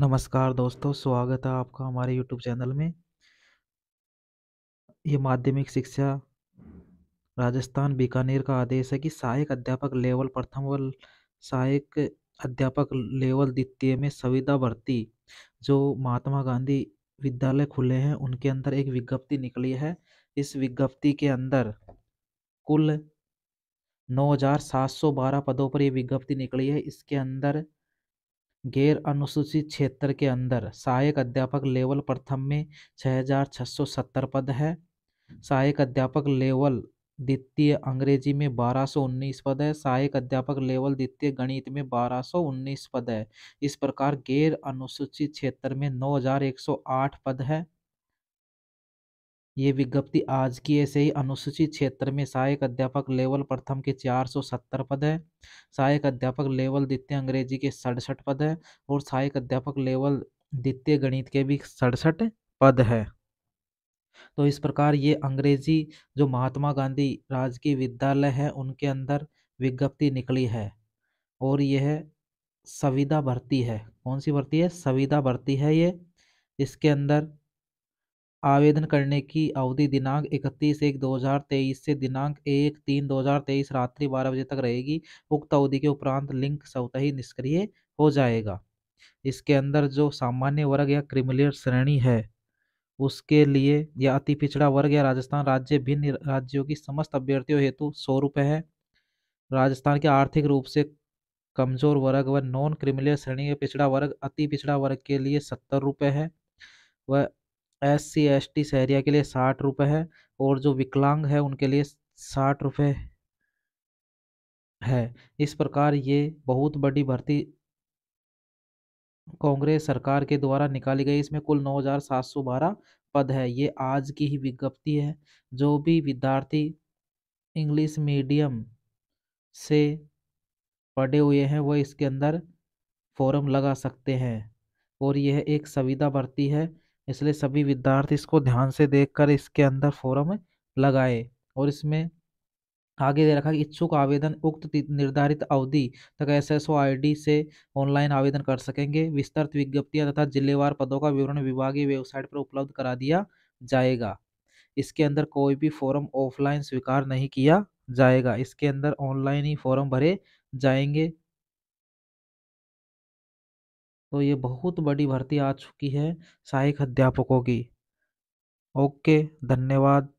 नमस्कार दोस्तों स्वागत है आपका हमारे यूट्यूब चैनल में ये माध्यमिक शिक्षा राजस्थान बीकानेर का आदेश है कि सहायक अध्यापक लेवल प्रथम व सहायक अध्यापक लेवल द्वितीय में संविदा भर्ती जो महात्मा गांधी विद्यालय खुले हैं उनके अंदर एक विज्ञप्ति निकली है इस विज्ञप्ति के अंदर कुल 9,712 पदों पर यह विज्ञप्ति निकली है इसके अंदर गैर अनुसूचित क्षेत्र के अंदर सहायक अध्यापक लेवल प्रथम में 6,670 पद है सहायक अध्यापक लेवल द्वितीय अंग्रेजी में 1219 पद है सहायक अध्यापक लेवल द्वितीय गणित में 1219 पद है इस प्रकार गैर अनुसूचित क्षेत्र में 9,108 पद है ये विज्ञप्ति आज की ऐसे ही अनुसूचित क्षेत्र में सहायक अध्यापक लेवल प्रथम के 470 पद है सहायक अध्यापक लेवल द्वितीय अंग्रेजी के सड़सठ पद है और सहायक अध्यापक लेवल द्वितीय गणित के भी सड़सठ पद है तो इस प्रकार ये अंग्रेजी जो महात्मा गांधी राजकीय विद्यालय है उनके अंदर विज्ञप्ति निकली है और यह संविदा भर्ती है कौन सी भर्ती है संविदा भर्ती है ये इसके अंदर आवेदन करने की अवधि दिनांक इकतीस एक दो हज़ार तेईस से दिनांक एक तीन दो हज़ार तेईस रात्रि बारह बजे तक रहेगी उक्त अवधि के उपरांत लिंक स्वतः ही निष्क्रिय हो जाएगा इसके अंदर जो सामान्य वर्ग या क्रिमिलियर श्रेणी है उसके लिए या अति पिछड़ा वर्ग या राजस्थान राज्य भिन्न राज्यों की समस्त अभ्यर्थियों हेतु सौ रुपये है राजस्थान के आर्थिक रूप से कमजोर वर्ग व नॉन क्रिमिलियर श्रेणी के पिछड़ा वर्ग अति पिछड़ा वर्ग के लिए सत्तर रुपये है वह S C S T Sahariya के लिए साठ रुपये है और जो विकलांग है उनके लिए साठ रुपये है इस प्रकार ये बहुत बड़ी भर्ती कांग्रेस सरकार के द्वारा निकाली गई इसमें कुल नौ हज़ार सात सौ बारह पद है ये आज की ही विज्ञप्ति है जो भी विद्यार्थी इंग्लिश मीडियम से पढ़े हुए हैं वह इसके अंदर फॉर्म लगा सकते हैं और यह एक सविधा भर्ती है इसलिए सभी विद्यार्थी इसको ध्यान से देखकर इसके अंदर फॉरम लगाए और इसमें आगे दे रखा है इच्छुक आवेदन उक्त निर्धारित अवधि तक S S O I D से ऑनलाइन आवेदन कर सकेंगे विस्तृत विज्ञप्तियां तथा जिलेवार पदों का विवरण विभागीय वेबसाइट पर उपलब्ध करा दिया जाएगा इसके अंदर कोई भी फॉर्म ऑफलाइन स्वीकार नहीं किया जाएगा इसके अंदर ऑनलाइन ही फॉर्म भरे जाएंगे तो ये बहुत बड़ी भर्ती आ चुकी है सहायक अध्यापकों की ओके धन्यवाद